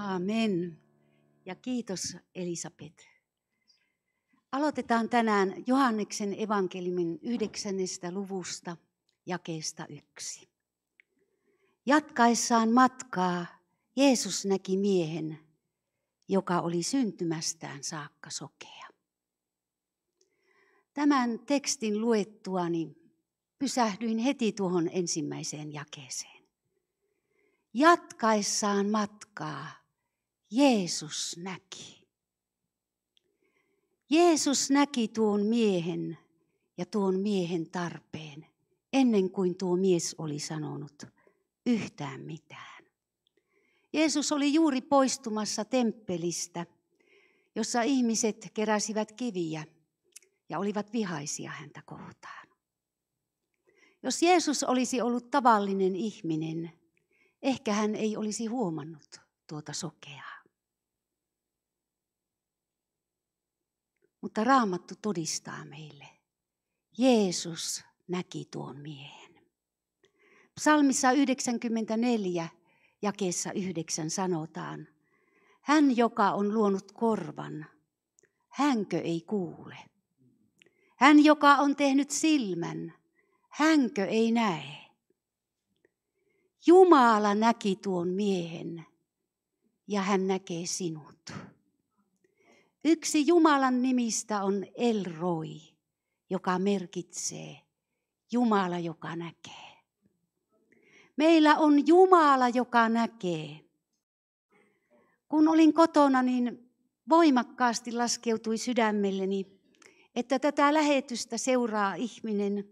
Aamen. Ja kiitos Elisabet. Aloitetaan tänään Johanneksen evankeliumin yhdeksännestä luvusta jakeesta yksi. Jatkaessaan matkaa Jeesus näki miehen, joka oli syntymästään saakka sokea. Tämän tekstin luettuani pysähdyin heti tuohon ensimmäiseen jakeeseen. Jatkaessaan matkaa Jeesus näki. Jeesus näki tuon miehen ja tuon miehen tarpeen ennen kuin tuo mies oli sanonut yhtään mitään. Jeesus oli juuri poistumassa temppelistä, jossa ihmiset keräsivät kiviä ja olivat vihaisia häntä kohtaan. Jos Jeesus olisi ollut tavallinen ihminen, ehkä hän ei olisi huomannut tuota sokeaa. Mutta raamattu todistaa meille. Jeesus näki tuon miehen. Psalmissa 94 jakeessa 9 sanotaan, hän joka on luonut korvan, hänkö ei kuule? Hän joka on tehnyt silmän, hänkö ei näe? Jumala näki tuon miehen ja hän näkee sinut. Yksi Jumalan nimistä on Elroi, joka merkitsee Jumala, joka näkee. Meillä on Jumala, joka näkee. Kun olin kotona, niin voimakkaasti laskeutui sydämelleni, että tätä lähetystä seuraa ihminen,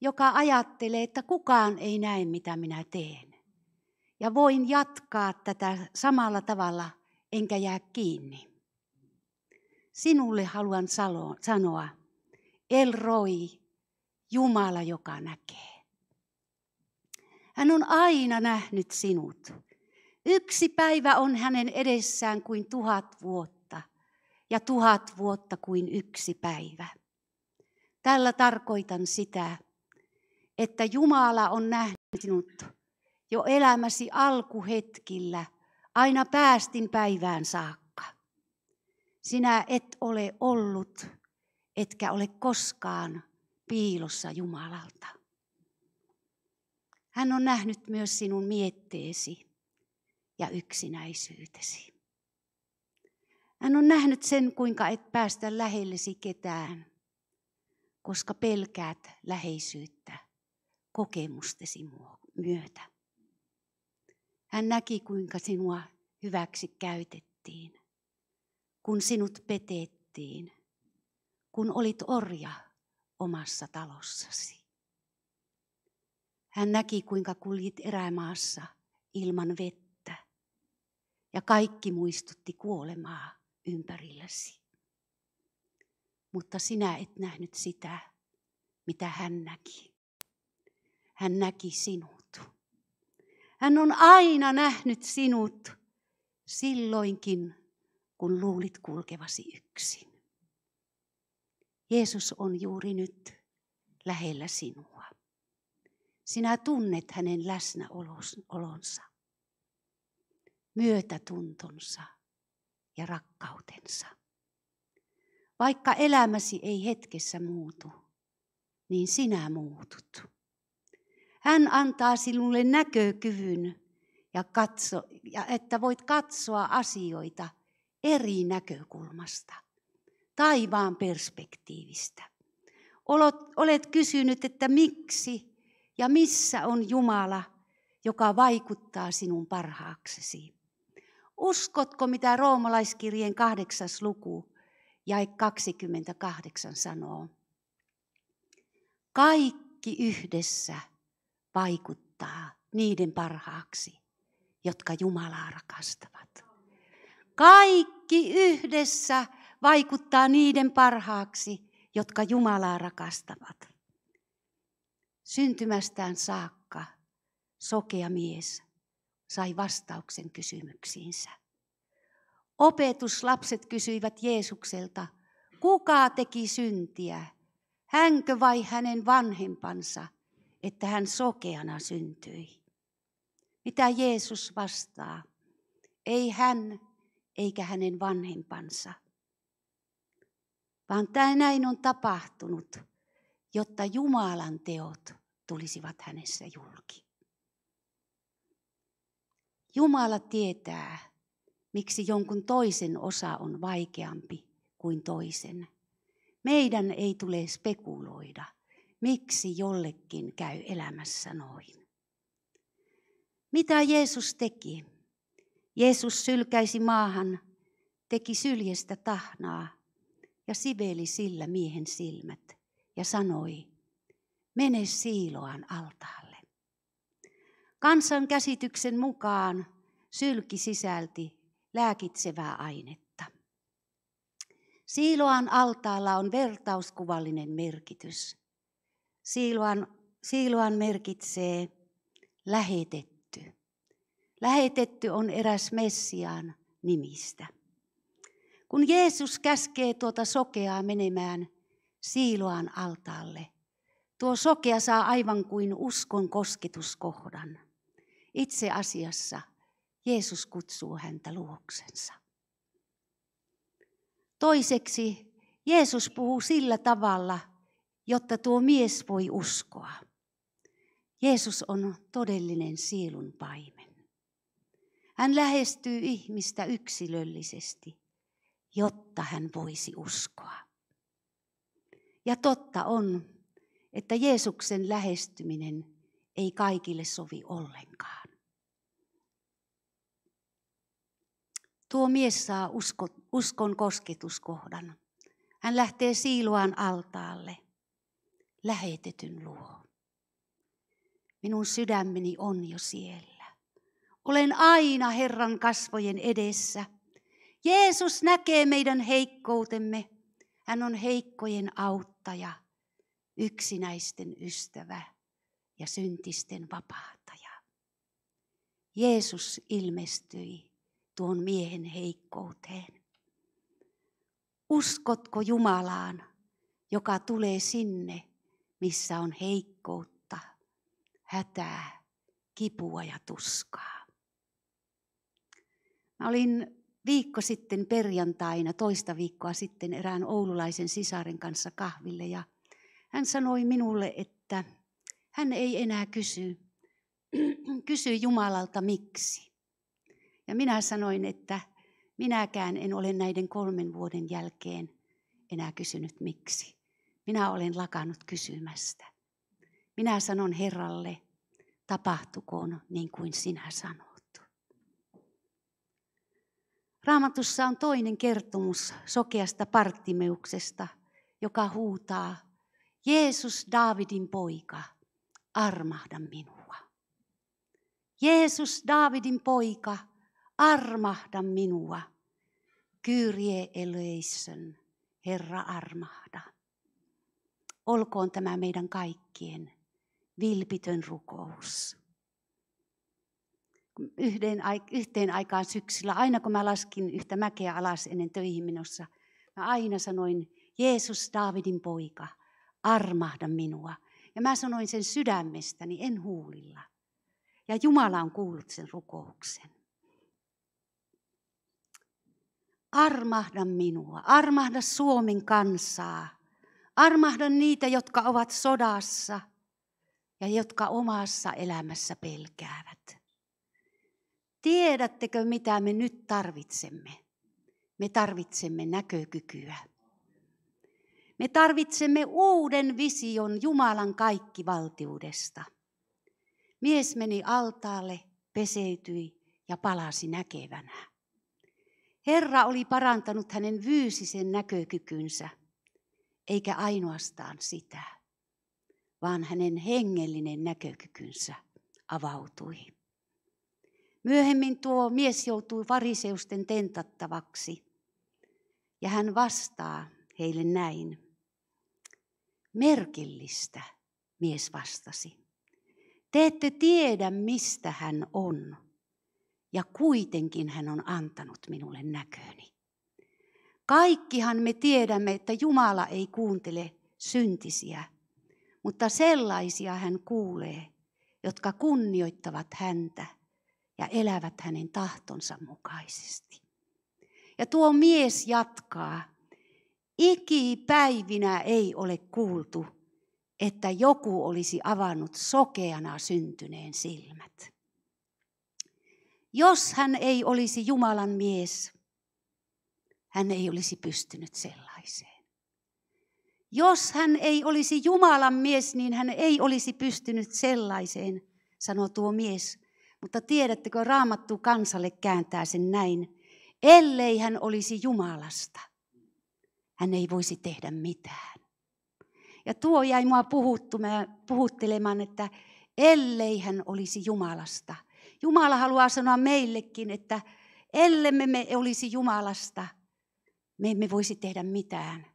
joka ajattelee, että kukaan ei näe, mitä minä teen. Ja voin jatkaa tätä samalla tavalla, enkä jää kiinni sinulle haluan sanoa, El Roi, Jumala, joka näkee. Hän on aina nähnyt sinut. Yksi päivä on hänen edessään kuin tuhat vuotta ja tuhat vuotta kuin yksi päivä. Tällä tarkoitan sitä, että Jumala on nähnyt sinut jo elämäsi alkuhetkillä aina päästin päivään saakka. Sinä et ole ollut, etkä ole koskaan piilossa Jumalalta. Hän on nähnyt myös sinun mietteesi ja yksinäisyytesi. Hän on nähnyt sen, kuinka et päästä lähellesi ketään, koska pelkäät läheisyyttä kokemustesi myötä. Hän näki, kuinka sinua hyväksi käytettiin kun sinut petettiin, kun olit orja omassa talossasi. Hän näki, kuinka kuljit erämaassa ilman vettä, ja kaikki muistutti kuolemaa ympärilläsi. Mutta sinä et nähnyt sitä, mitä hän näki. Hän näki sinut. Hän on aina nähnyt sinut silloinkin, kun luulit kulkevasi yksin. Jeesus on juuri nyt lähellä sinua. Sinä tunnet hänen läsnäolonsa, myötätuntonsa ja rakkautensa. Vaikka elämäsi ei hetkessä muutu, niin sinä muutut. Hän antaa sinulle näkökyvyn ja katso, ja että voit katsoa asioita – eri näkökulmasta, taivaan perspektiivistä. Olet kysynyt, että miksi ja missä on Jumala, joka vaikuttaa sinun parhaaksesi. Uskotko, mitä roomalaiskirjeen kahdeksas luku ja 28 sanoo? Kaikki yhdessä vaikuttaa niiden parhaaksi, jotka Jumalaa rakastavat. Kaikki yhdessä vaikuttaa niiden parhaaksi, jotka Jumalaa rakastavat. Syntymästään saakka sokea mies sai vastauksen kysymyksiinsä. Opetuslapset kysyivät Jeesukselta, kuka teki syntiä, hänkö vai hänen vanhempansa, että hän sokeana syntyi. Mitä Jeesus vastaa? Ei hän, eikä hänen vanhempansa. Vaan tämä näin on tapahtunut, jotta Jumalan teot tulisivat hänessä julki. Jumala tietää, miksi jonkun toisen osa on vaikeampi kuin toisen. Meidän ei tule spekuloida, miksi jollekin käy elämässä noin. Mitä Jeesus teki? Jeesus sylkäisi maahan, teki syljestä tahnaa ja siveli sillä miehen silmät ja sanoi, mene siiloan altaalle. Kansan käsityksen mukaan sylki sisälti lääkitsevää ainetta. Siiloan altaalla on vertauskuvallinen merkitys. Siiloan, siiloan merkitsee lähetet. Lähetetty on eräs Messiaan nimistä. Kun Jeesus käskee tuota sokeaa menemään siiloaan altaalle, tuo sokea saa aivan kuin uskon kosketuskohdan. Itse asiassa Jeesus kutsuu häntä luoksensa. Toiseksi Jeesus puhuu sillä tavalla, jotta tuo mies voi uskoa. Jeesus on todellinen sielun paino. Hän lähestyy ihmistä yksilöllisesti, jotta hän voisi uskoa. Ja totta on, että Jeesuksen lähestyminen ei kaikille sovi ollenkaan. Tuo mies saa usko, uskon kosketuskohdan. Hän lähtee siiloan altaalle, lähetetyn luo. Minun sydämeni on jo siellä. Olen aina Herran kasvojen edessä. Jeesus näkee meidän heikkoutemme. Hän on heikkojen auttaja, yksinäisten ystävä ja syntisten vapaataja. Jeesus ilmestyi tuon miehen heikkouteen. Uskotko Jumalaan, joka tulee sinne, missä on heikkoutta, hätää, kipua ja tuskaa? Mä olin viikko sitten perjantaina, toista viikkoa sitten, erään oululaisen sisaren kanssa kahville ja hän sanoi minulle, että hän ei enää kysy, kysy Jumalalta miksi. Ja minä sanoin, että minäkään en ole näiden kolmen vuoden jälkeen enää kysynyt miksi. Minä olen lakannut kysymästä. Minä sanon Herralle, tapahtukoon niin kuin sinä sanoit. Raamatussa on toinen kertomus sokeasta parttimeuksesta, joka huutaa, Jeesus Daavidin poika, armahda minua. Jeesus Daavidin poika, armahda minua. Kyrie eleison, Herra armahda. Olkoon tämä meidän kaikkien vilpitön rukous yhden, yhteen aikaan syksyllä, aina kun mä laskin yhtä mäkeä alas ennen töihin menossa, mä aina sanoin, Jeesus, Daavidin poika, armahda minua. Ja mä sanoin sen sydämestäni, en huulilla. Ja Jumala on kuullut sen rukouksen. Armahda minua, armahda Suomen kansaa. Armahda niitä, jotka ovat sodassa ja jotka omassa elämässä pelkäävät. Tiedättekö, mitä me nyt tarvitsemme? Me tarvitsemme näkökykyä. Me tarvitsemme uuden vision Jumalan kaikkivaltiudesta. Mies meni altaalle, peseytyi ja palasi näkevänä. Herra oli parantanut hänen fyysisen näkökykynsä, eikä ainoastaan sitä, vaan hänen hengellinen näkökykynsä avautui. Myöhemmin tuo mies joutui fariseusten tentattavaksi. Ja hän vastaa heille näin. Merkillistä, mies vastasi. Te ette tiedä, mistä hän on. Ja kuitenkin hän on antanut minulle näköni. Kaikkihan me tiedämme, että Jumala ei kuuntele syntisiä, mutta sellaisia hän kuulee, jotka kunnioittavat häntä – ja elävät hänen tahtonsa mukaisesti. Ja tuo mies jatkaa, ikipäivinä ei ole kuultu, että joku olisi avannut sokeana syntyneen silmät. Jos hän ei olisi Jumalan mies, hän ei olisi pystynyt sellaiseen. Jos hän ei olisi Jumalan mies, niin hän ei olisi pystynyt sellaiseen, sanoo tuo mies mutta tiedättekö, raamattu kansalle kääntää sen näin. Ellei hän olisi Jumalasta, hän ei voisi tehdä mitään. Ja tuo jäi mua puhuttelemaan, että ellei hän olisi Jumalasta. Jumala haluaa sanoa meillekin, että ellemme me olisi Jumalasta, me emme voisi tehdä mitään.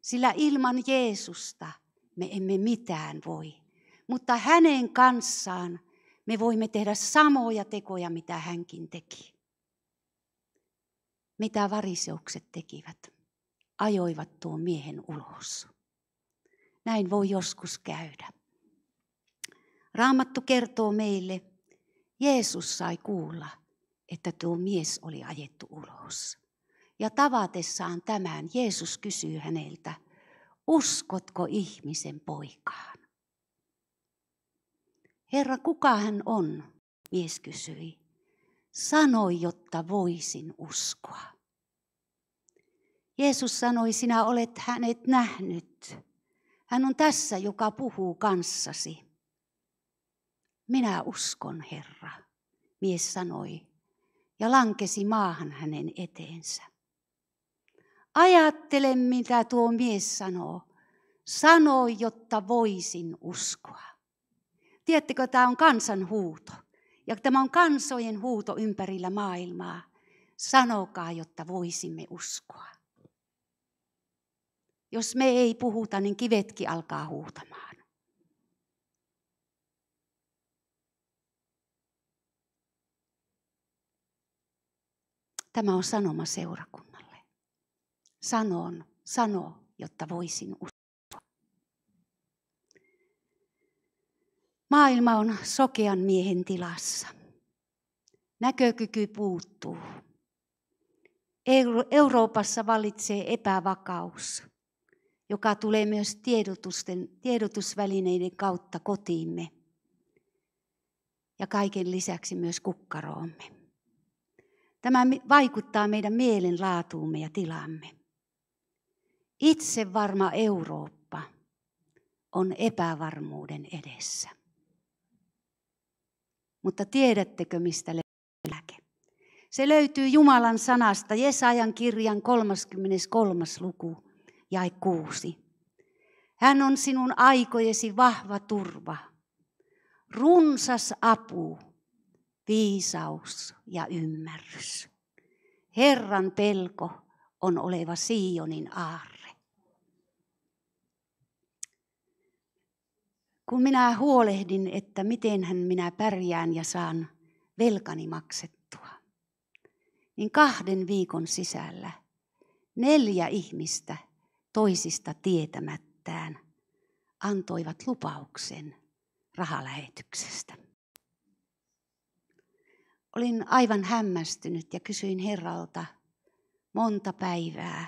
Sillä ilman Jeesusta me emme mitään voi. Mutta hänen kanssaan me voimme tehdä samoja tekoja, mitä hänkin teki. Mitä variseukset tekivät, ajoivat tuo miehen ulos. Näin voi joskus käydä. Raamattu kertoo meille, Jeesus sai kuulla, että tuo mies oli ajettu ulos. Ja tavatessaan tämän Jeesus kysyy häneltä, uskotko ihmisen poikaan? Herra, kuka hän on? Mies kysyi. Sanoi, jotta voisin uskoa. Jeesus sanoi, sinä olet hänet nähnyt. Hän on tässä, joka puhuu kanssasi. Minä uskon, Herra, mies sanoi, ja lankesi maahan hänen eteensä. Ajattele, mitä tuo mies sanoo. Sanoi, jotta voisin uskoa. Tiedättekö, tämä on kansan huuto. Ja tämä on kansojen huuto ympärillä maailmaa. Sanokaa, jotta voisimme uskoa. Jos me ei puhuta, niin kivetkin alkaa huutamaan. Tämä on sanoma seurakunnalle. Sanon, sano, jotta voisin uskoa. Maailma on sokean miehen tilassa. Näkökyky puuttuu. Euroopassa vallitsee epävakaus, joka tulee myös tiedotusten, tiedotusvälineiden kautta kotiimme ja kaiken lisäksi myös kukkaroomme. Tämä vaikuttaa meidän mielenlaatuumme ja tilamme. Itse varma Eurooppa on epävarmuuden edessä. Mutta tiedättekö, mistä löytyy lääke? Se löytyy Jumalan sanasta, Jesajan kirjan 33. luku, jae 6. Hän on sinun aikojesi vahva turva, runsas apu, viisaus ja ymmärrys. Herran pelko on oleva Sionin aar. Kun minä huolehdin, että hän minä pärjään ja saan velkani maksettua, niin kahden viikon sisällä neljä ihmistä toisista tietämättään antoivat lupauksen rahalähetyksestä. Olin aivan hämmästynyt ja kysyin Herralta monta päivää,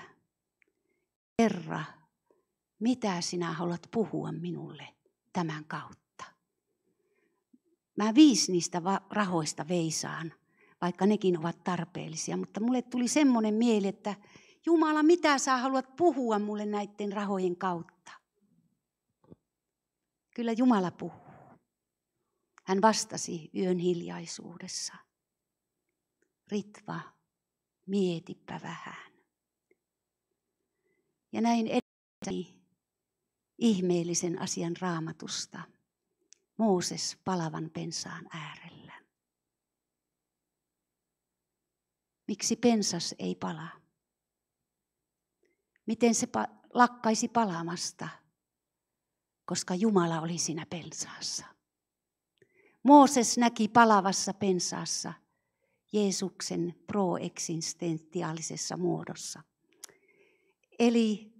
Herra, mitä sinä haluat puhua minulle? tämän kautta. Mä viisi niistä rahoista veisaan, vaikka nekin ovat tarpeellisia, mutta mulle tuli semmoinen mieli, että Jumala, mitä sä haluat puhua mulle näiden rahojen kautta? Kyllä Jumala puhuu. Hän vastasi yön hiljaisuudessa. Ritva, mietipä vähän. Ja näin edelleen ihmeellisen asian raamatusta. Mooses palavan pensaan äärellä. Miksi pensas ei pala? Miten se pa- lakkaisi palamasta? Koska Jumala oli siinä pensaassa. Mooses näki palavassa pensaassa Jeesuksen proeksistentiaalisessa muodossa. Eli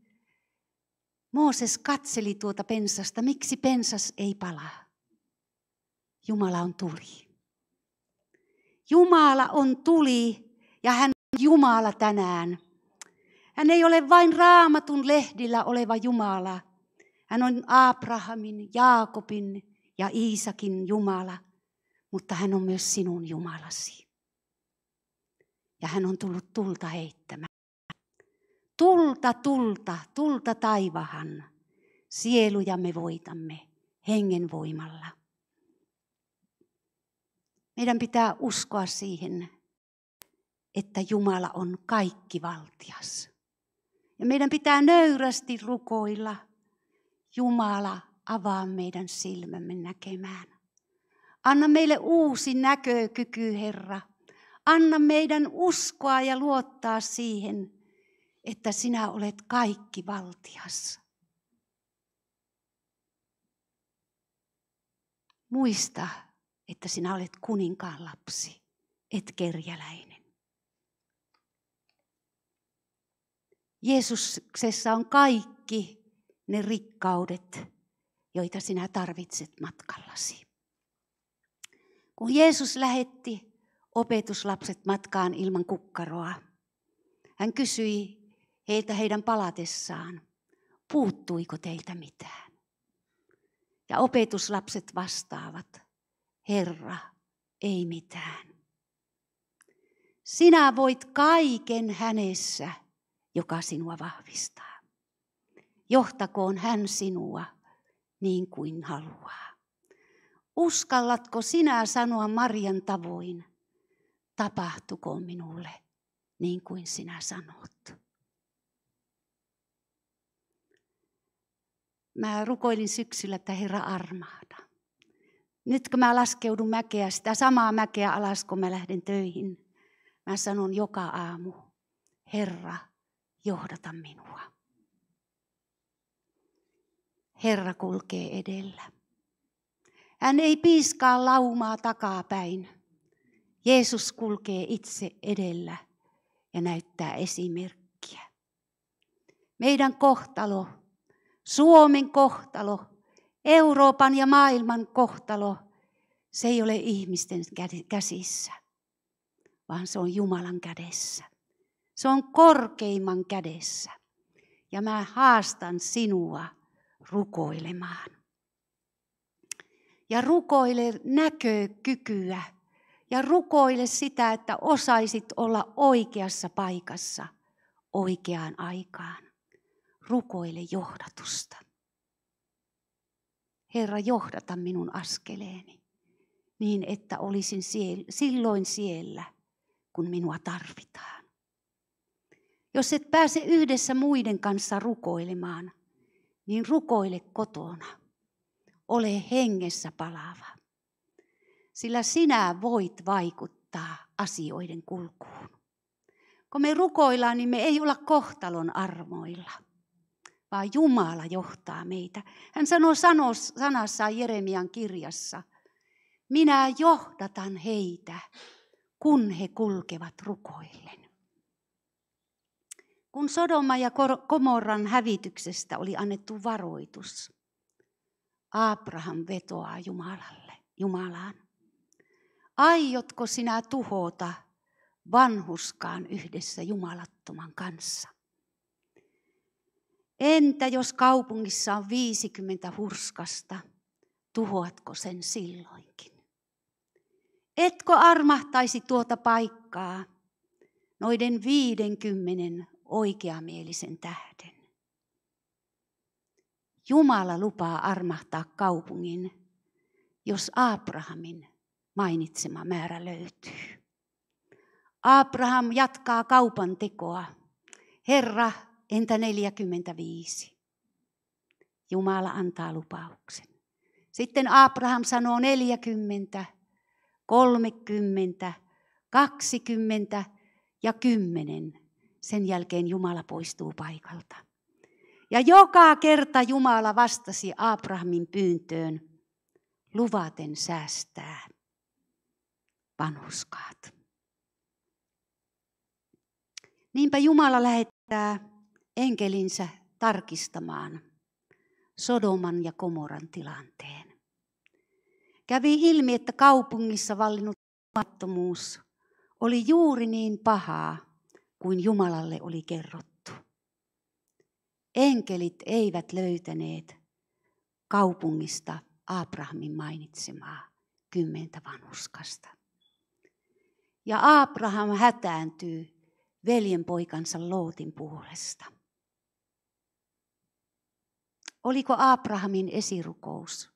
Mooses katseli tuota pensasta, miksi pensas ei palaa. Jumala on tuli. Jumala on tuli ja hän on Jumala tänään. Hän ei ole vain raamatun lehdillä oleva Jumala. Hän on Abrahamin, Jaakobin ja Iisakin Jumala, mutta hän on myös sinun Jumalasi. Ja hän on tullut tulta heittämään. Tulta, tulta, tulta taivahan. Sieluja me voitamme hengen voimalla. Meidän pitää uskoa siihen, että Jumala on kaikki valtias. Ja meidän pitää nöyrästi rukoilla. Jumala, avaa meidän silmämme näkemään. Anna meille uusi näkökyky, Herra. Anna meidän uskoa ja luottaa siihen, että sinä olet kaikki valtias. Muista, että sinä olet kuninkaan lapsi, et kerjäläinen. Jeesuksessa on kaikki ne rikkaudet, joita sinä tarvitset matkallasi. Kun Jeesus lähetti opetuslapset matkaan ilman kukkaroa, hän kysyi heiltä heidän palatessaan, puuttuiko teiltä mitään? Ja opetuslapset vastaavat, Herra, ei mitään. Sinä voit kaiken hänessä, joka sinua vahvistaa. Johtakoon hän sinua niin kuin haluaa. Uskallatko sinä sanoa Marian tavoin, tapahtukoon minulle niin kuin sinä sanot? Mä rukoilin syksyllä, että Herra armaada. Nyt kun mä laskeudun mäkeä, sitä samaa mäkeä alas, kun mä lähden töihin, mä sanon joka aamu, Herra, johdata minua. Herra kulkee edellä. Hän ei piiskaa laumaa takapäin. Jeesus kulkee itse edellä ja näyttää esimerkkiä. Meidän kohtalo Suomen kohtalo, Euroopan ja maailman kohtalo, se ei ole ihmisten käsissä, vaan se on Jumalan kädessä. Se on korkeimman kädessä. Ja mä haastan sinua rukoilemaan. Ja rukoile näkökykyä. Ja rukoile sitä, että osaisit olla oikeassa paikassa oikeaan aikaan rukoile johdatusta. Herra, johdata minun askeleeni niin, että olisin siellä, silloin siellä, kun minua tarvitaan. Jos et pääse yhdessä muiden kanssa rukoilemaan, niin rukoile kotona. Ole hengessä palava, sillä sinä voit vaikuttaa asioiden kulkuun. Kun me rukoillaan, niin me ei olla kohtalon armoilla – vaan Jumala johtaa meitä. Hän sanoo sanos, sanassaan Jeremian kirjassa, minä johdatan heitä, kun he kulkevat rukoillen. Kun Sodoma ja Komorran hävityksestä oli annettu varoitus, Abraham vetoaa Jumalalle, Jumalaan. Aiotko sinä tuhota vanhuskaan yhdessä jumalattoman kanssa? Entä jos kaupungissa on 50 hurskasta, tuhoatko sen silloinkin? Etkö armahtaisi tuota paikkaa noiden 50 oikeamielisen tähden? Jumala lupaa armahtaa kaupungin, jos Abrahamin mainitsema määrä löytyy. Abraham jatkaa kaupan tekoa. Herra Entä 45? Jumala antaa lupauksen. Sitten Abraham sanoo 40, 30, 20 ja 10. Sen jälkeen Jumala poistuu paikalta. Ja joka kerta Jumala vastasi Abrahamin pyyntöön luvaten säästää vanhuskaat. Niinpä Jumala lähettää enkelinsä tarkistamaan Sodoman ja Komoran tilanteen. Kävi ilmi, että kaupungissa vallinnut jumalattomuus oli juuri niin pahaa kuin Jumalalle oli kerrottu. Enkelit eivät löytäneet kaupungista Abrahamin mainitsemaa kymmentä vanhuskasta. Ja Abraham hätääntyy veljenpoikansa Lootin puolesta. Oliko Abrahamin esirukous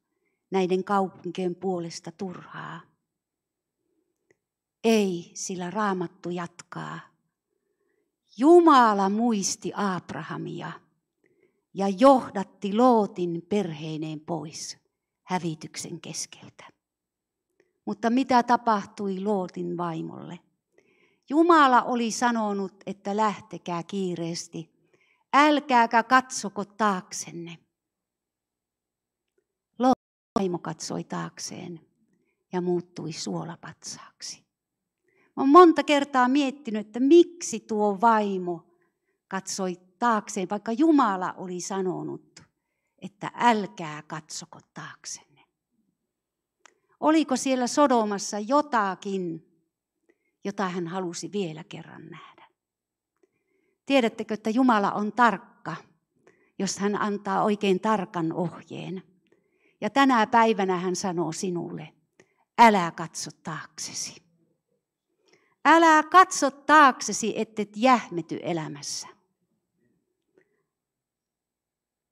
näiden kaupunkien puolesta turhaa? Ei, sillä raamattu jatkaa. Jumala muisti Abrahamia ja johdatti Lootin perheineen pois hävityksen keskeltä. Mutta mitä tapahtui Lootin vaimolle? Jumala oli sanonut, että lähtekää kiireesti, älkääkä katsoko taaksenne. Loimo katsoi taakseen ja muuttui suolapatsaaksi. Olen monta kertaa miettinyt, että miksi tuo vaimo katsoi taakseen, vaikka Jumala oli sanonut, että älkää katsoko taaksenne. Oliko siellä Sodomassa jotakin, jota hän halusi vielä kerran nähdä? Tiedättekö, että Jumala on tarkka, jos hän antaa oikein tarkan ohjeen? Ja tänä päivänä hän sanoo sinulle, älä katso taaksesi. Älä katso taaksesi, ettet jähmety elämässä.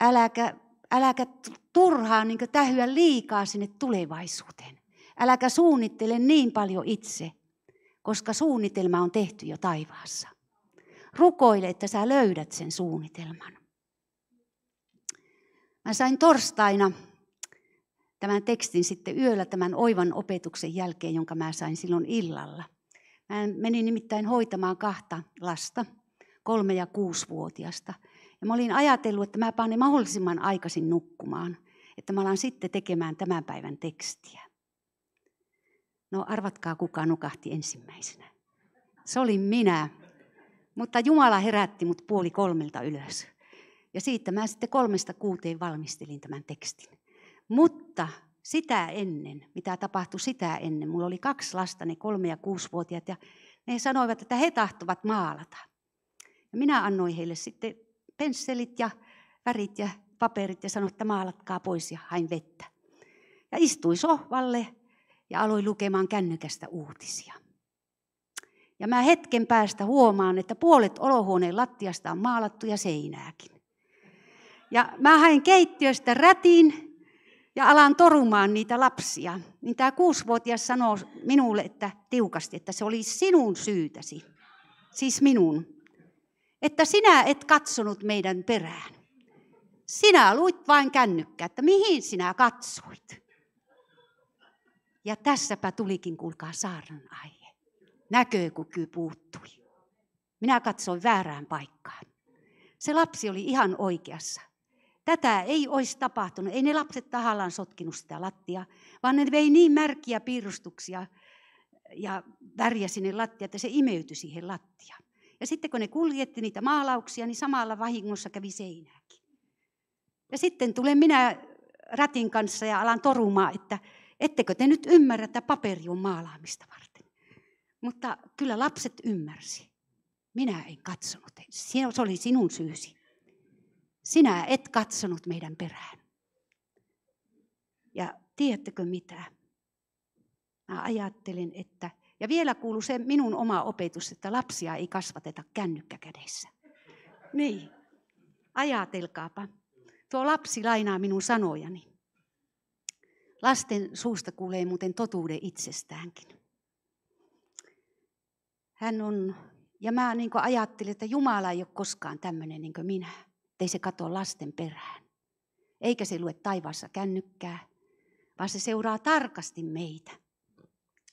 Äläkä, äläkä turhaan niin tähyä liikaa sinne tulevaisuuteen. Äläkä suunnittele niin paljon itse, koska suunnitelma on tehty jo taivaassa. Rukoile, että sä löydät sen suunnitelman. Mä sain torstaina tämän tekstin sitten yöllä tämän oivan opetuksen jälkeen, jonka mä sain silloin illalla. Mä menin nimittäin hoitamaan kahta lasta, kolme- ja kuusivuotiasta. Ja mä olin ajatellut, että mä panen mahdollisimman aikaisin nukkumaan, että mä alan sitten tekemään tämän päivän tekstiä. No arvatkaa, kuka nukahti ensimmäisenä. Se oli minä. Mutta Jumala herätti mut puoli kolmelta ylös. Ja siitä mä sitten kolmesta kuuteen valmistelin tämän tekstin. Mutta sitä ennen, mitä tapahtui sitä ennen, mulla oli kaksi lasta, ne kolme- ja kuusivuotiaat, ja ne sanoivat, että he tahtovat maalata. Ja minä annoin heille sitten pensselit ja värit ja paperit ja sanoin, että maalatkaa pois ja hain vettä. Ja istuin sohvalle ja aloin lukemaan kännykästä uutisia. Ja mä hetken päästä huomaan, että puolet olohuoneen lattiasta on maalattu ja seinääkin. Ja mä hain keittiöstä rätin ja alan torumaan niitä lapsia, niin tämä kuusivuotias sanoo minulle että tiukasti, että se oli sinun syytäsi, siis minun, että sinä et katsonut meidän perään. Sinä luit vain kännykkää, että mihin sinä katsoit. Ja tässäpä tulikin, kuulkaa, saarnan aihe. Näkökyky puuttui. Minä katsoin väärään paikkaan. Se lapsi oli ihan oikeassa. Tätä ei olisi tapahtunut. Ei ne lapset tahallaan sotkinut sitä lattia, vaan ne vei niin märkiä piirustuksia ja väriä sinne lattia, että se imeytyi siihen lattiaan. Ja sitten kun ne kuljetti niitä maalauksia, niin samalla vahingossa kävi seinääkin. Ja sitten tulen minä ratin kanssa ja alan torumaan, että ettekö te nyt ymmärrä, että paperi on maalaamista varten. Mutta kyllä lapset ymmärsi. Minä en katsonut. Se oli sinun syysi. Sinä et katsonut meidän perään. Ja tiedättekö mitä? Mä ajattelin, että, ja vielä kuulu se minun oma opetus, että lapsia ei kasvateta kännykkäkädessä. Niin, ajatelkaapa. Tuo lapsi lainaa minun sanojani. Lasten suusta kuulee muuten totuuden itsestäänkin. Hän on, ja mä niin ajattelin, että Jumala ei ole koskaan tämmöinen niin kuin minä. Ei se katoa lasten perään. Eikä se lue taivaassa kännykkää, vaan se seuraa tarkasti meitä.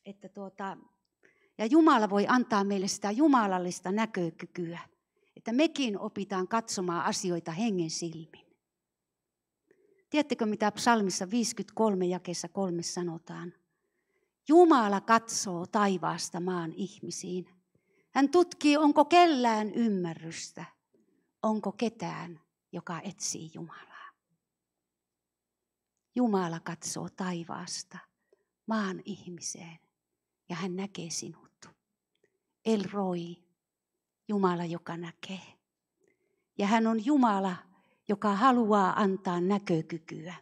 Että tuota, ja Jumala voi antaa meille sitä jumalallista näkökykyä, että mekin opitaan katsomaan asioita hengen silmin. Tiedättekö, mitä psalmissa 53 jakeessa kolme sanotaan? Jumala katsoo taivaasta maan ihmisiin. Hän tutkii, onko kellään ymmärrystä – onko ketään, joka etsii Jumalaa. Jumala katsoo taivaasta maan ihmiseen ja hän näkee sinut. El Roi, Jumala, joka näkee. Ja hän on Jumala, joka haluaa antaa näkökykyä.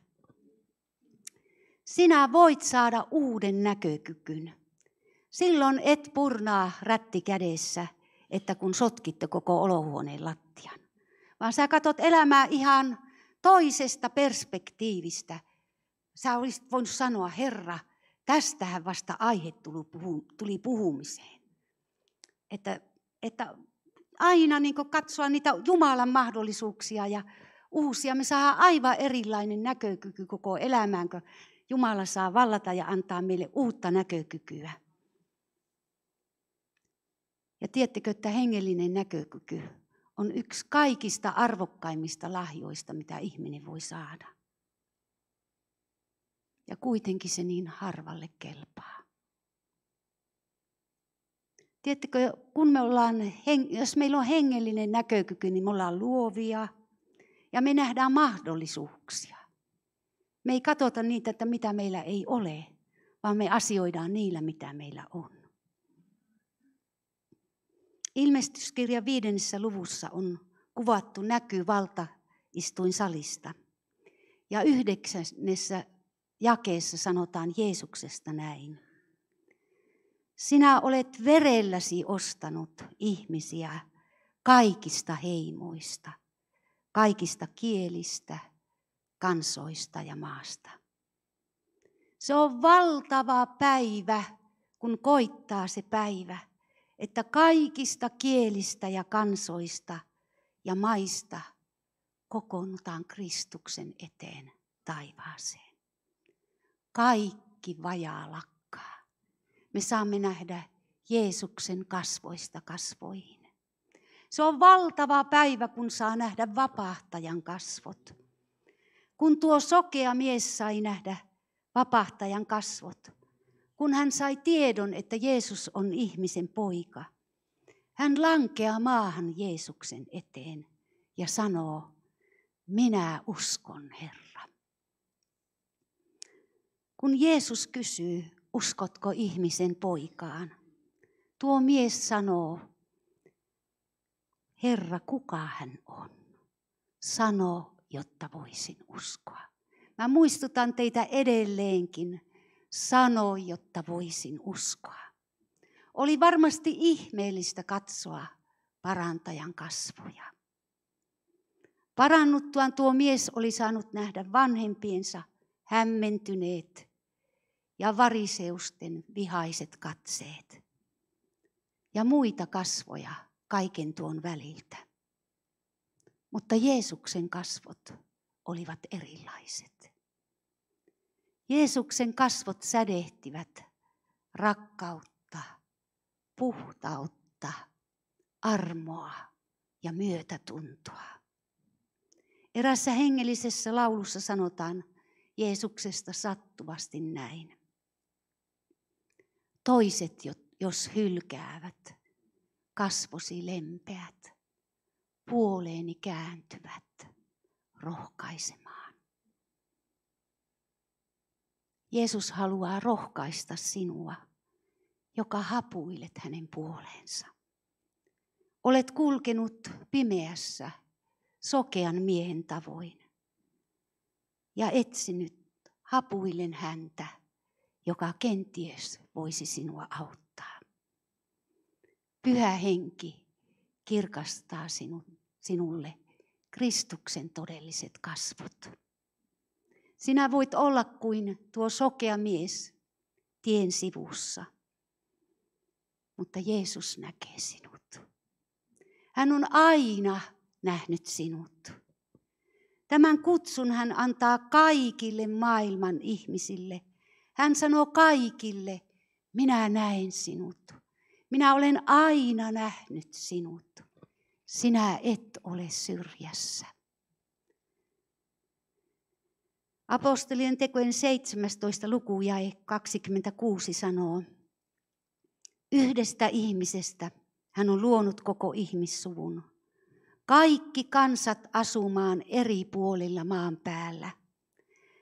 Sinä voit saada uuden näkökykyn. Silloin et purnaa rätti kädessä, että kun sotkitte koko olohuoneen lattian vaan sä katsot elämää ihan toisesta perspektiivistä. Sä olisit voinut sanoa, Herra, tästähän vasta aihe tuli puhumiseen. Että, että aina niin katsoa niitä Jumalan mahdollisuuksia ja uusia. Me saadaan aivan erilainen näkökyky koko elämään, kun Jumala saa vallata ja antaa meille uutta näkökykyä. Ja tiettekö, että hengellinen näkökyky on yksi kaikista arvokkaimmista lahjoista, mitä ihminen voi saada. Ja kuitenkin se niin harvalle kelpaa. Tiedättekö, kun me ollaan, jos meillä on hengellinen näkökyky, niin me ollaan luovia ja me nähdään mahdollisuuksia. Me ei katsota niitä, että mitä meillä ei ole, vaan me asioidaan niillä, mitä meillä on. Ilmestyskirjan viidennessä luvussa on kuvattu näky salista. Ja yhdeksännessä jakeessa sanotaan Jeesuksesta näin. Sinä olet verelläsi ostanut ihmisiä kaikista heimoista, kaikista kielistä, kansoista ja maasta. Se on valtava päivä, kun koittaa se päivä, että kaikista kielistä ja kansoista ja maista kokoonnutaan Kristuksen eteen taivaaseen. Kaikki vajaa lakkaa. Me saamme nähdä Jeesuksen kasvoista kasvoihin. Se on valtava päivä, kun saa nähdä vapahtajan kasvot. Kun tuo sokea mies sai nähdä vapahtajan kasvot, kun hän sai tiedon, että Jeesus on ihmisen poika. Hän lankeaa maahan Jeesuksen eteen ja sanoo, minä uskon Herra. Kun Jeesus kysyy, uskotko ihmisen poikaan, tuo mies sanoo, Herra, kuka hän on? Sano, jotta voisin uskoa. Mä muistutan teitä edelleenkin sanoi, jotta voisin uskoa. Oli varmasti ihmeellistä katsoa parantajan kasvoja. Parannuttuaan tuo mies oli saanut nähdä vanhempiensa hämmentyneet ja variseusten vihaiset katseet ja muita kasvoja kaiken tuon väliltä. Mutta Jeesuksen kasvot olivat erilaiset. Jeesuksen kasvot sädehtivät rakkautta, puhtautta, armoa ja myötätuntoa. Erässä hengellisessä laulussa sanotaan Jeesuksesta sattuvasti näin. Toiset, jos hylkäävät, kasvosi lempeät, puoleeni kääntyvät rohkaisemaan. Jeesus haluaa rohkaista sinua, joka hapuilet hänen puoleensa. Olet kulkenut pimeässä sokean miehen tavoin ja etsinyt hapuillen häntä, joka kenties voisi sinua auttaa. Pyhä henki kirkastaa sinulle Kristuksen todelliset kasvot. Sinä voit olla kuin tuo sokea mies tien sivussa, mutta Jeesus näkee sinut. Hän on aina nähnyt sinut. Tämän kutsun hän antaa kaikille maailman ihmisille. Hän sanoo kaikille, minä näen sinut. Minä olen aina nähnyt sinut. Sinä et ole syrjässä. Apostolien tekojen 17. luku jäi 26 sanoo, Yhdestä ihmisestä hän on luonut koko ihmissuvun. Kaikki kansat asumaan eri puolilla maan päällä.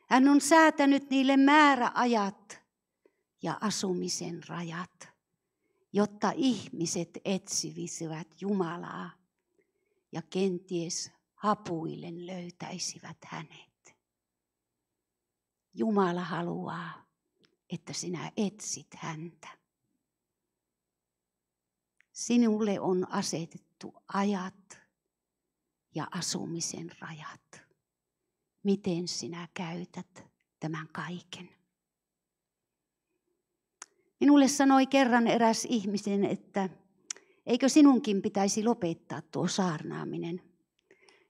Hän on säätänyt niille määräajat ja asumisen rajat, jotta ihmiset etsivisivät Jumalaa ja kenties hapuille löytäisivät hänen. Jumala haluaa, että sinä etsit häntä. Sinulle on asetettu ajat ja asumisen rajat. Miten sinä käytät tämän kaiken? Minulle sanoi kerran eräs ihmisen, että eikö sinunkin pitäisi lopettaa tuo saarnaaminen.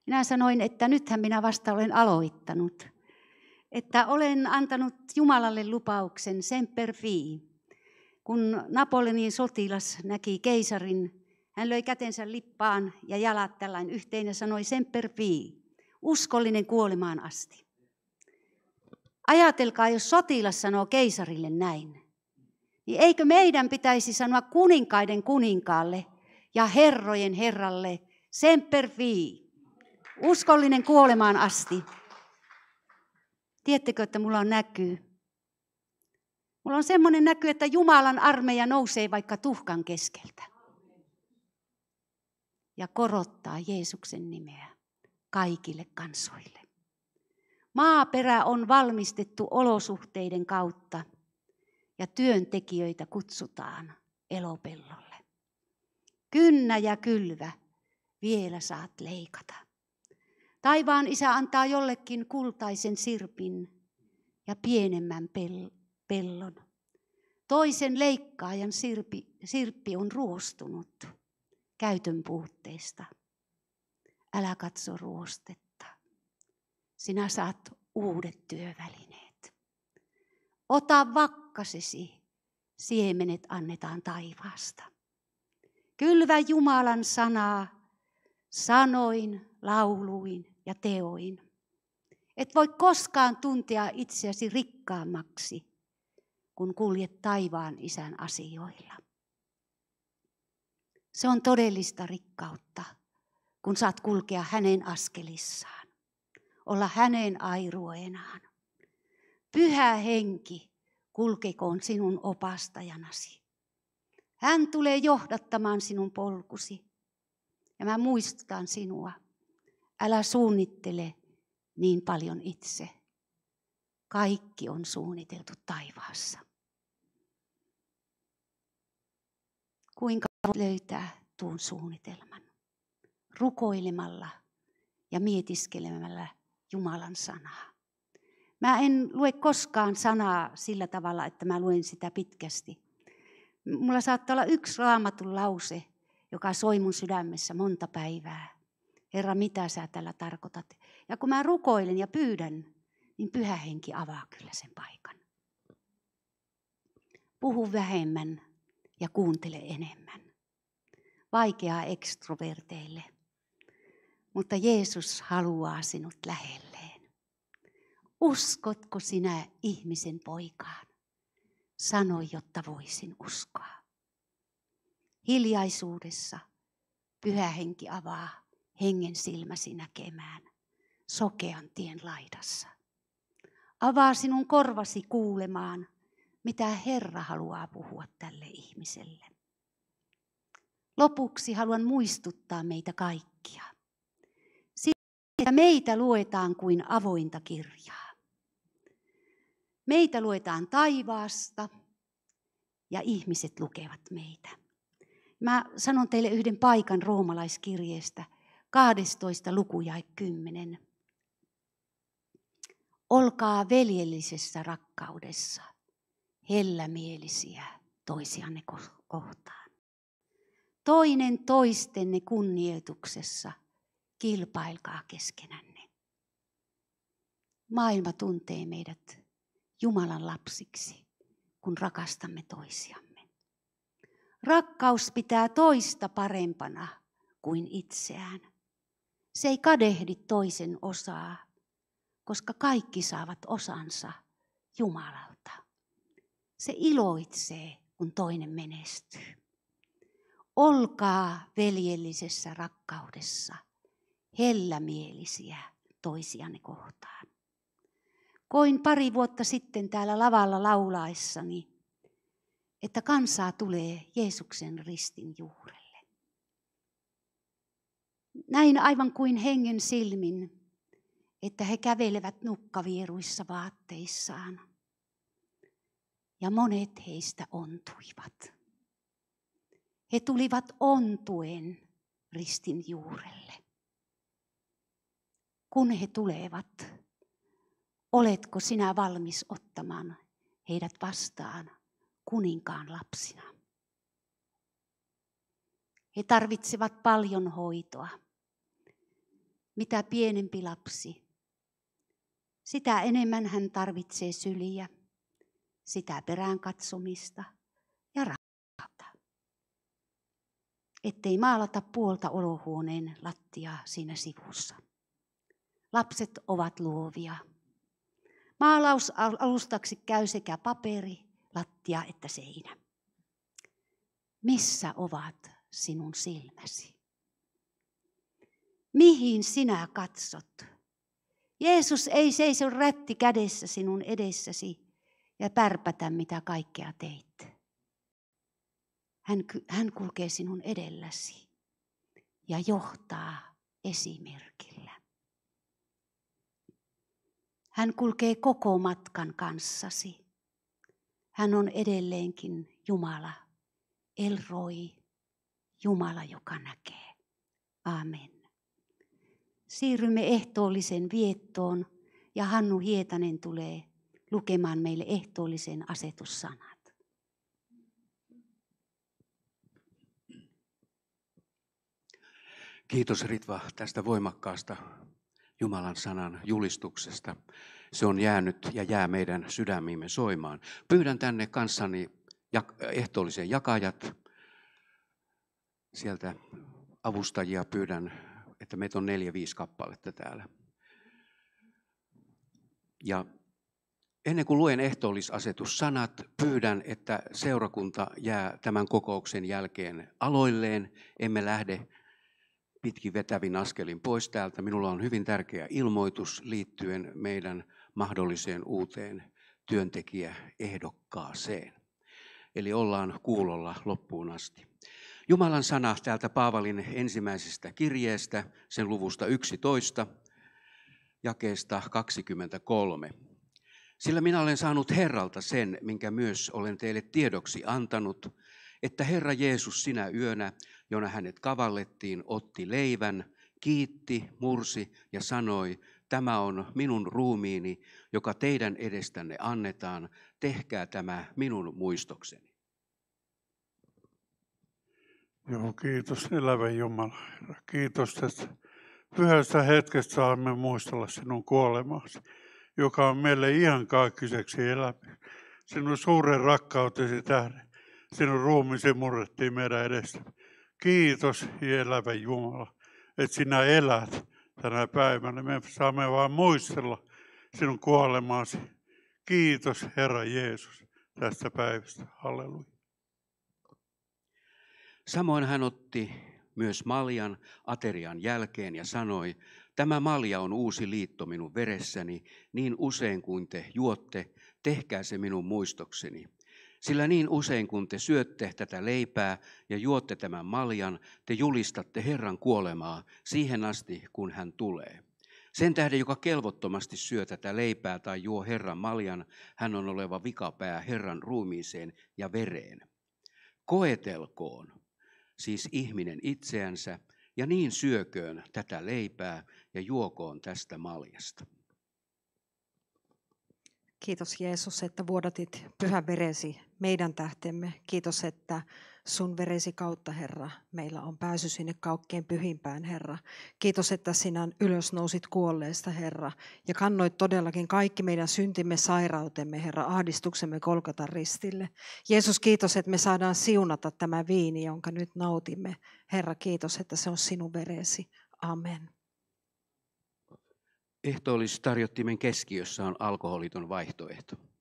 Minä sanoin, että nythän minä vasta olen aloittanut että olen antanut Jumalalle lupauksen semper fi. Kun Napoleonin sotilas näki keisarin, hän löi kätensä lippaan ja jalat tällainen yhteen ja sanoi semper fi, uskollinen kuolemaan asti. Ajatelkaa, jos sotilas sanoo keisarille näin, niin eikö meidän pitäisi sanoa kuninkaiden kuninkaalle ja herrojen herralle semper fi, uskollinen kuolemaan asti. Tiedättekö, että mulla on näkyy? Mulla on semmoinen näky, että Jumalan armeija nousee vaikka tuhkan keskeltä. Ja korottaa Jeesuksen nimeä kaikille kansoille. Maaperä on valmistettu olosuhteiden kautta ja työntekijöitä kutsutaan elopellolle. Kynnä ja kylvä, vielä saat leikata. Taivaan isä antaa jollekin kultaisen sirpin ja pienemmän pellon. Toisen leikkaajan sirpi, sirppi on ruostunut käytön puutteesta. Älä katso ruostetta. Sinä saat uudet työvälineet. Ota vakkasesi, siemenet annetaan taivaasta. Kylvä Jumalan sanaa sanoin, lauluin, ja teoin. Et voi koskaan tuntea itseäsi rikkaammaksi, kun kuljet taivaan isän asioilla. Se on todellista rikkautta, kun saat kulkea hänen askelissaan, olla hänen airuenaan. Pyhä henki kulkekoon sinun opastajanasi. Hän tulee johdattamaan sinun polkusi. Ja mä muistutan sinua Älä suunnittele niin paljon itse. Kaikki on suunniteltu taivaassa. Kuinka löytää tuon suunnitelman? Rukoilemalla ja mietiskelemällä Jumalan sanaa. Mä en lue koskaan sanaa sillä tavalla, että mä luen sitä pitkästi. Mulla saattaa olla yksi raamatun lause, joka soi mun sydämessä monta päivää. Herra, mitä sä tällä tarkoitat? Ja kun mä rukoilen ja pyydän, niin pyhä henki avaa kyllä sen paikan. Puhu vähemmän ja kuuntele enemmän. Vaikeaa ekstroverteille, mutta Jeesus haluaa sinut lähelleen. Uskotko sinä ihmisen poikaan? Sano, jotta voisin uskoa. Hiljaisuudessa pyhä henki avaa hengen silmäsi näkemään sokean tien laidassa. Avaa sinun korvasi kuulemaan, mitä Herra haluaa puhua tälle ihmiselle. Lopuksi haluan muistuttaa meitä kaikkia. Siitä, meitä luetaan kuin avointa kirjaa. Meitä luetaan taivaasta ja ihmiset lukevat meitä. Mä sanon teille yhden paikan roomalaiskirjeestä – 12. luku jäi 10. Olkaa veljellisessä rakkaudessa hellämielisiä toisianne kohtaan. Toinen toistenne kunnioituksessa kilpailkaa keskenänne. Maailma tuntee meidät Jumalan lapsiksi, kun rakastamme toisiamme. Rakkaus pitää toista parempana kuin itseään. Se ei kadehdi toisen osaa, koska kaikki saavat osansa Jumalalta. Se iloitsee, kun toinen menestyy. Olkaa veljellisessä rakkaudessa hellämielisiä toisianne kohtaan. Koin pari vuotta sitten täällä lavalla laulaessani, että kansaa tulee Jeesuksen ristin juurelle näin aivan kuin hengen silmin, että he kävelevät nukkavieruissa vaatteissaan. Ja monet heistä ontuivat. He tulivat ontuen ristin juurelle. Kun he tulevat, oletko sinä valmis ottamaan heidät vastaan kuninkaan lapsina? He tarvitsevat paljon hoitoa mitä pienempi lapsi, sitä enemmän hän tarvitsee syliä, sitä perään katsomista ja rakkautta. Ettei maalata puolta olohuoneen lattiaa siinä sivussa. Lapset ovat luovia. Maalausalustaksi käy sekä paperi, lattia että seinä. Missä ovat sinun silmäsi? mihin sinä katsot. Jeesus ei seiso rätti kädessä sinun edessäsi ja pärpätä, mitä kaikkea teit. Hän, hän kulkee sinun edelläsi ja johtaa esimerkillä. Hän kulkee koko matkan kanssasi. Hän on edelleenkin Jumala, Elroi, Jumala, joka näkee. Amen. Siirrymme ehtoollisen viettoon ja Hannu Hietanen tulee lukemaan meille ehtoollisen asetussanat. Kiitos Ritva tästä voimakkaasta Jumalan sanan julistuksesta. Se on jäänyt ja jää meidän sydämiimme soimaan. Pyydän tänne kanssani ehtoollisen jakajat. Sieltä avustajia pyydän että meitä on neljä, viisi kappaletta täällä. Ja ennen kuin luen ehtoollisasetussanat, pyydän, että seurakunta jää tämän kokouksen jälkeen aloilleen. Emme lähde pitkin vetävin askelin pois täältä. Minulla on hyvin tärkeä ilmoitus liittyen meidän mahdolliseen uuteen työntekijäehdokkaaseen. Eli ollaan kuulolla loppuun asti. Jumalan sana täältä Paavalin ensimmäisestä kirjeestä, sen luvusta 11, jakeesta 23. Sillä minä olen saanut Herralta sen, minkä myös olen teille tiedoksi antanut, että Herra Jeesus sinä yönä, jona hänet kavallettiin, otti leivän, kiitti, mursi ja sanoi, tämä on minun ruumiini, joka teidän edestänne annetaan, tehkää tämä minun muistokseni. Joo, kiitos elävä Jumala. Herra. Kiitos tästä pyhästä hetkestä saamme muistella sinun kuolemasi, joka on meille ihan kaikkiseksi elämä. Sinun suuren rakkautesi tähden, sinun ruumisi murrettiin meidän edestä. Kiitos elävä Jumala, että sinä elät tänä päivänä. Me saamme vain muistella sinun kuolemasi. Kiitos Herra Jeesus tästä päivästä. Halleluja. Samoin hän otti myös maljan aterian jälkeen ja sanoi, tämä malja on uusi liitto minun veressäni, niin usein kuin te juotte, tehkää se minun muistokseni. Sillä niin usein kun te syötte tätä leipää ja juotte tämän maljan, te julistatte Herran kuolemaa siihen asti, kun hän tulee. Sen tähden, joka kelvottomasti syö tätä leipää tai juo Herran maljan, hän on oleva vikapää Herran ruumiiseen ja vereen. Koetelkoon, siis ihminen itseänsä, ja niin syököön tätä leipää ja juokoon tästä maljasta. Kiitos Jeesus, että vuodatit pyhän veresi meidän tähtemme. Kiitos, että sun veresi kautta, Herra. Meillä on pääsy sinne kaukkien pyhimpään, Herra. Kiitos, että sinä ylös nousit kuolleesta, Herra, ja kannoit todellakin kaikki meidän syntimme, sairautemme, Herra, ahdistuksemme kolkata ristille. Jeesus, kiitos, että me saadaan siunata tämä viini, jonka nyt nautimme. Herra, kiitos, että se on sinun veresi. Amen. Ehtoollistarjottimen keskiössä on alkoholiton vaihtoehto.